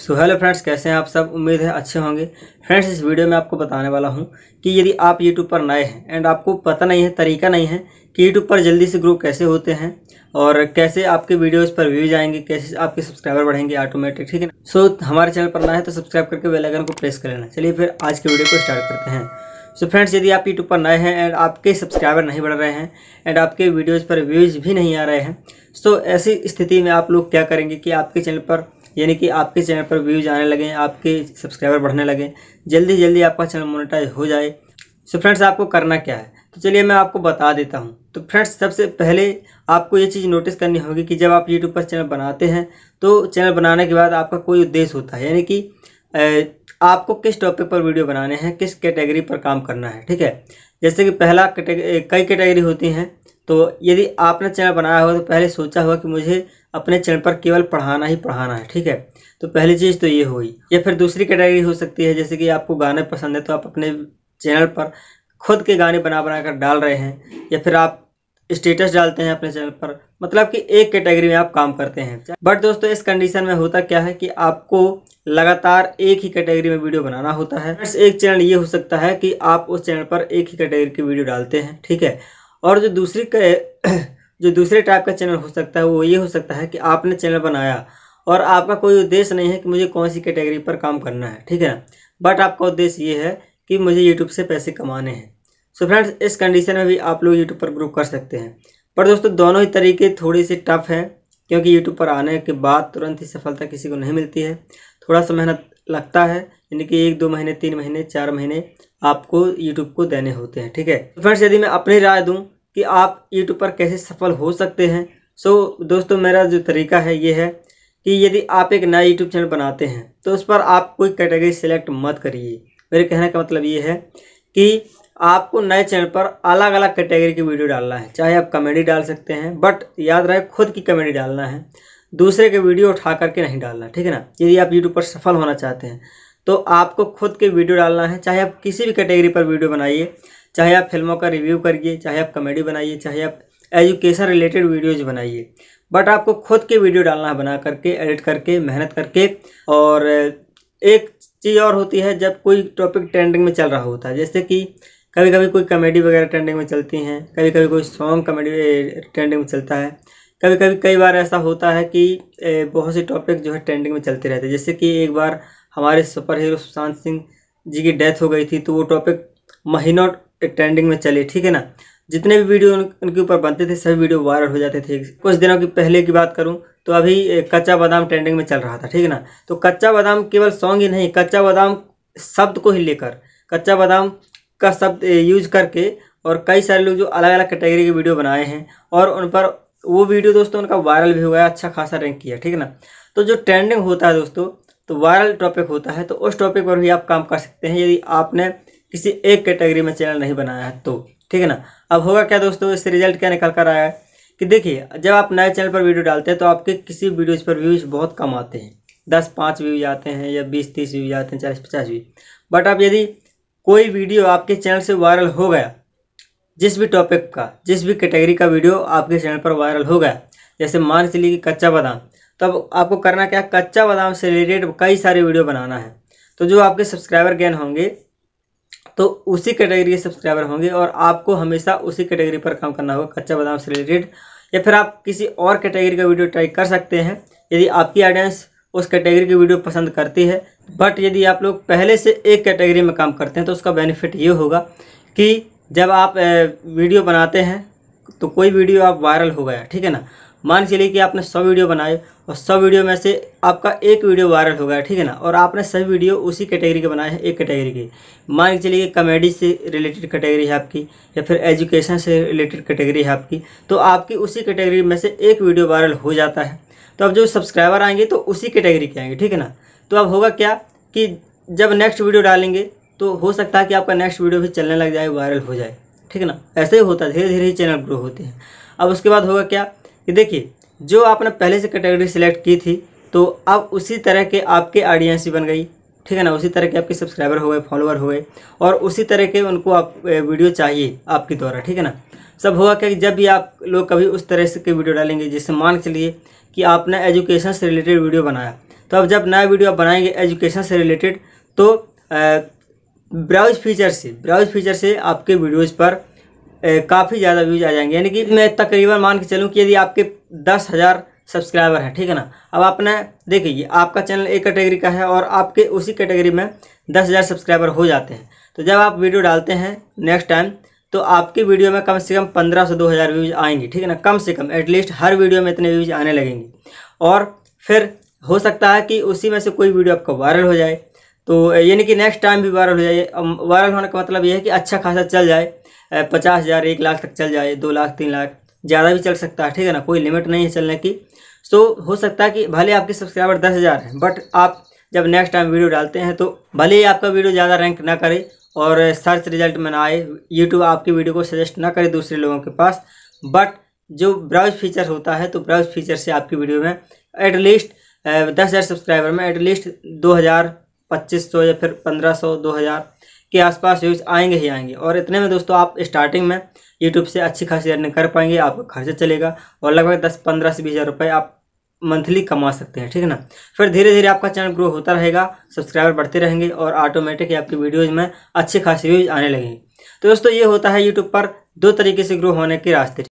so hello friends कैसे हैं आप सब उम्मीद है अच्छे होंगे फ्रेंड्स इस वीडियो में आपको बताने वाला हूं कि यदि आप यूट्यूब पर नए हैं एंड आपको पता नहीं है तरीका नहीं है कि यूट्यूब पर जल्दी से ग्रो कैसे होते हैं और कैसे आपके वीडियोस पर व्यूज आएंगे कैसे आपके सब्सक्राइबर बढ़ेंगे ऑटोमेटिक ठीक है ना सो so, हमारे चैनल पर ना है तो सब्सक्राइब करके बेलाइकन को प्रेस कर लेना चलिए फिर आज के वीडियो को स्टार्ट करते हैं सो फ्रेंड्स यदि आप यूट्यूब पर नए हैं एंड आपके सब्सक्राइबर नहीं बढ़ रहे हैं एंड आपके वीडियोज़ पर व्यूज़ भी नहीं आ रहे हैं सो तो ऐसी स्थिति में आप लोग क्या करेंगे कि आपके चैनल पर यानी कि आपके चैनल पर व्यूज आने लगें आपके सब्सक्राइबर बढ़ने लगें जल्दी जल्दी आपका चैनल मोनिटाइज हो जाए सो फ्रेंड्स आपको करना क्या है तो चलिए मैं आपको बता देता हूँ तो फ्रेंड्स सबसे पहले आपको ये चीज़ नोटिस करनी होगी कि जब आप यूट्यूब पर चैनल बनाते हैं तो चैनल बनाने के बाद आपका कोई उद्देश्य होता है यानी कि आपको किस टॉपिक पर वीडियो बनाने हैं किस कैटेगरी पर काम करना है ठीक है जैसे कि पहला कई कैटेगरी होती हैं तो यदि आपने चैनल बनाया हो तो पहले सोचा हुआ कि मुझे अपने चैनल पर केवल पढ़ाना ही पढ़ाना है ठीक है तो पहली चीज़ तो ये हुई या फिर दूसरी कैटेगरी हो सकती है जैसे कि आपको गाने पसंद है तो आप अपने चैनल पर खुद के गाने बना बना कर डाल रहे हैं या फिर आप स्टेटस डालते हैं अपने चैनल पर मतलब कि एक कैटेगरी में आप काम करते हैं बट दोस्तों इस कंडीशन में होता क्या है कि आपको लगातार एक ही कैटेगरी में वीडियो बनाना होता है एक चैनल ये हो सकता है कि आप उस चैनल पर एक ही कैटेगरी की वीडियो डालते हैं ठीक है और जो दूसरी जो दूसरे टाइप का चैनल हो सकता है वो ये हो सकता है कि आपने चैनल बनाया और आपका कोई उद्देश्य नहीं है कि मुझे कौन सी कैटेगरी पर काम करना है ठीक है ना बट आपका उद्देश्य ये है कि मुझे यूट्यूब से पैसे कमाने हैं सो so फ्रेंड्स इस कंडीशन में भी आप लोग यूट्यूब पर ग्रो कर सकते हैं पर दोस्तों दोनों ही तरीके थोड़े से टफ हैं क्योंकि यूट्यूब पर आने के बाद तुरंत ही सफलता किसी को नहीं मिलती है थोड़ा सा मेहनत लगता है यानी कि एक दो महीने तीन महीने चार महीने आपको यूट्यूब को देने होते हैं ठीक है फ्रेंड्स यदि मैं अपनी राय दूँ कि आप यूट्यूब पर कैसे सफल हो सकते हैं सो so, दोस्तों मेरा जो तरीका है ये है कि यदि आप एक नया यूट्यूब चैनल बनाते हैं तो उस पर आप कोई कैटेगरी सेलेक्ट मत करिए मेरे कहने का मतलब ये है कि आपको नए चैनल पर अलग अलग कैटेगरी की वीडियो डालना है चाहे आप कॉमेडी डाल सकते हैं बट याद रहे खुद की कॉमेडी डालना है दूसरे के वीडियो उठा करके नहीं डालना ठीक है ना यदि आप यूट्यूब पर सफल होना चाहते हैं तो आपको खुद के वीडियो डालना है चाहे आप किसी भी कैटेगरी पर वीडियो बनाइए चाहे आप फिल्मों का रिव्यू करिए चाहे आप कॉमेडी बनाइए चाहे आप एजुकेशन रिलेटेड वीडियोज बनाइए बट आपको खुद के वीडियो डालना है बना करके एडिट करके मेहनत करके और एक चीज़ और होती है जब कोई टॉपिक ट्रेंडिंग में चल रहा होता है जैसे कि कभी कभी कोई कॉमेडी वगैरह ट्रेंडिंग में चलती हैं कभी कभी कोई सॉन्ग कॉमेडी ट्रेंडिंग में चलता है कभी कभी कई बार ऐसा होता है कि बहुत से टॉपिक जो है ट्रेंडिंग में चलते रहते हैं जैसे कि एक बार हमारे सुपर हीरो सुशांत सिंह जी की डेथ हो गई थी तो वो टॉपिक महीनों ट्रेंडिंग में चले ठीक है ना जितने भी वीडियो उनके ऊपर बनते थे सभी वीडियो वायरल हो जाते थे कुछ दिनों की पहले की बात करूँ तो अभी कच्चा बादाम ट्रेंडिंग में चल रहा था ठीक है ना तो कच्चा बादाम केवल सॉन्ग ही नहीं कच्चा बादाम शब्द को ही लेकर कच्चा बादाम का शब्द यूज करके और कई सारे लोग जो अलग अलग कैटेगरी के वीडियो बनाए हैं और उन पर वो वीडियो दोस्तों उनका वायरल भी हो गया अच्छा खासा रैंक किया ठीक है ना तो जो ट्रेंडिंग होता है दोस्तों तो वायरल टॉपिक होता है तो उस टॉपिक पर भी आप काम कर सकते हैं यदि आपने किसी एक कैटेगरी में चैनल नहीं बनाया है तो ठीक है ना अब होगा क्या दोस्तों इससे रिजल्ट क्या निकल कर आया है कि देखिए जब आप नए चैनल पर वीडियो डालते हैं तो आपके किसी वीडियोज़ पर व्यूज़ बहुत कम आते हैं दस पाँच व्यूज आते हैं या बीस तीस व्यूज आते हैं चालीस पचास व्यूज बट आप यदि कोई वीडियो आपके चैनल से वायरल हो गया जिस भी टॉपिक का जिस भी कैटेगरी का वीडियो आपके चैनल पर वायरल हो गया जैसे मान चलिए कि कच्चा बादाम तो अब आपको करना क्या कच्चा बादाम से रिलेटेड कई सारे वीडियो बनाना है तो जो आपके सब्सक्राइबर गेन होंगे तो उसी कैटेगरी के सब्सक्राइबर होंगे और आपको हमेशा उसी कैटेगरी पर काम करना होगा कच्चा बादाम से रिलेटेड या फिर आप किसी और कैटेगरी का वीडियो ट्राई कर सकते हैं यदि आपकी ऑडियंस उस कैटेगरी की वीडियो पसंद करती है बट यदि आप लोग पहले से एक कैटेगरी में काम करते हैं तो उसका बेनिफिट ये होगा कि जब आप वीडियो बनाते हैं तो कोई वीडियो आप वायरल हो गया ठीक है ना मान के कि आपने सौ वीडियो बनाए और सौ वीडियो में से आपका एक वीडियो वायरल हो गया ठीक है ना और आपने सभी वीडियो उसी कैटेगरी के बनाए हैं एक कैटेगरी के मान के चलिए कॉमेडी से रिलेटेड कैटेगरी है आपकी या फिर एजुकेशन से रिलेटेड कैटेगरी है आपकी तो आपकी उसी कैटेगरी में से एक वीडियो वायरल हो जाता है तो अब जो सब्सक्राइबर आएंगे तो उसी कैटेगरी के आएंगे ठीक है ना तो अब होगा क्या कि जब नेक्स्ट वीडियो डालेंगे तो हो सकता है कि आपका नेक्स्ट वीडियो भी चलने लग जाए वायरल हो जाए ठीक है ना ऐसे ही होता है धीरे धीरे ही चैनल ग्रो होते हैं अब उसके बाद होगा क्या कि देखिए जो आपने पहले से कैटेगरी सिलेक्ट की थी तो अब उसी तरह के आपके ऑडियंस बन गई ठीक है ना उसी तरह के आपके सब्सक्राइबर हो गए फॉलोअर हो गए और उसी तरह के उनको आप वीडियो चाहिए आपके द्वारा ठीक है ना सब होगा क्या जब भी आप लोग कभी उस तरह से के वीडियो डालेंगे जिससे मान के चलिए कि आपने एजुकेशन से रिलेटेड वीडियो बनाया तो अब जब नया वीडियो आप बनाएंगे एजुकेशन से रिलेटेड तो ब्राउज फीचर से ब्राउज फीचर से आपके वीडियोज़ पर काफ़ी ज़्यादा व्यूज आ जाएंगे यानी कि मैं तकरीबन मान के चलूँ कि यदि आपके दस हज़ार सब्सक्राइबर हैं ठीक है ना अब आपने देखिए आपका चैनल एक कैटेगरी का है और आपके उसी कैटेगरी में दस हज़ार सब्सक्राइबर हो जाते हैं तो जब आप वीडियो डालते हैं नेक्स्ट टाइम तो आपकी वीडियो में कम से कम पंद्रह से दो हज़ार व्यूज़ आएंगे ठीक है ना कम से कम एटलीस्ट हर वीडियो में इतने व्यूज़ आने लगेंगे और फिर हो सकता है कि उसी में से कोई वीडियो आपका वायरल हो जाए तो यानी कि नेक्स्ट टाइम भी वायरल हो जाए वायरल होने का मतलब यह है कि अच्छा खासा चल जाए पचास हज़ार एक लाख तक चल जाए दो लाख तीन लाख ज़्यादा भी चल सकता है ठीक है ना कोई लिमिट नहीं है चलने की तो हो सकता है कि भले आपके सब्सक्राइबर दस हज़ार हैं बट आप जब नेक्स्ट टाइम वीडियो डालते हैं तो भले ही आपका वीडियो ज़्यादा रैंक ना करे और सर्च रिजल्ट में ना आए यूट्यूब आपकी वीडियो को सजेस्ट ना करे दूसरे लोगों के पास बट जो ब्राउज फीचर होता है तो ब्राउज फीचर से आपकी वीडियो में एटलीस्ट दस हज़ार सब्सक्राइबर में एटलीस्ट दो हज़ार पच्चीस सौ या फिर पंद्रह सौ दो हज़ार के आसपास व्यूज़ आएंगे ही आएंगे और इतने में दोस्तों आप स्टार्टिंग में यूट्यूब से अच्छी खासी अर्निंग कर पाएंगे आपका खर्चा चलेगा और लगभग दस पंद्रह से बीस हज़ार रुपये आप मंथली कमा सकते हैं ठीक है ना फिर धीरे धीरे आपका चैनल ग्रो होता रहेगा सब्सक्राइबर बढ़ते रहेंगे और ऑटोमेटिक आपकी वीडियोज़ में अच्छी खासी व्यूज आने लगेंगे तो दोस्तों ये होता है यूट्यूब पर दो तरीके से ग्रो होने के रास्ते